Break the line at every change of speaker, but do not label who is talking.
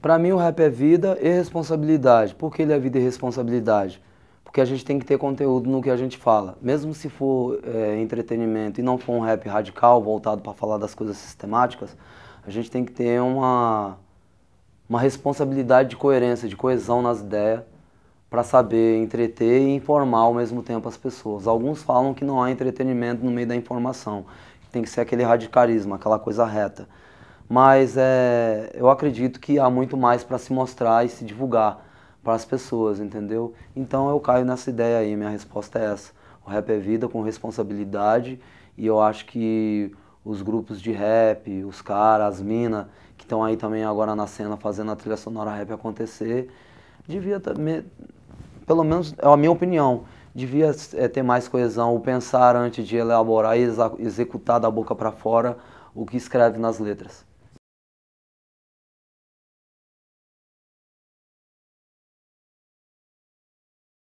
Para mim o rap é vida e responsabilidade. Por que ele é vida e responsabilidade? Porque a gente tem que ter conteúdo no que a gente fala. Mesmo se for é, entretenimento e não for um rap radical, voltado para falar das coisas sistemáticas, a gente tem que ter uma, uma responsabilidade de coerência, de coesão nas ideias, para saber entreter e informar ao mesmo tempo as pessoas. Alguns falam que não há entretenimento no meio da informação, que tem que ser aquele radicalismo, aquela coisa reta mas é, eu acredito que há muito mais para se mostrar e se divulgar para as pessoas, entendeu? Então eu caio nessa ideia aí, minha resposta é essa. O rap é vida com responsabilidade e eu acho que os grupos de rap, os caras, as minas que estão aí também agora na cena fazendo a trilha sonora rap acontecer, devia também, pelo menos é a minha opinião, devia é, ter mais coesão, o pensar antes de elaborar e executar da boca para fora o que escreve nas letras.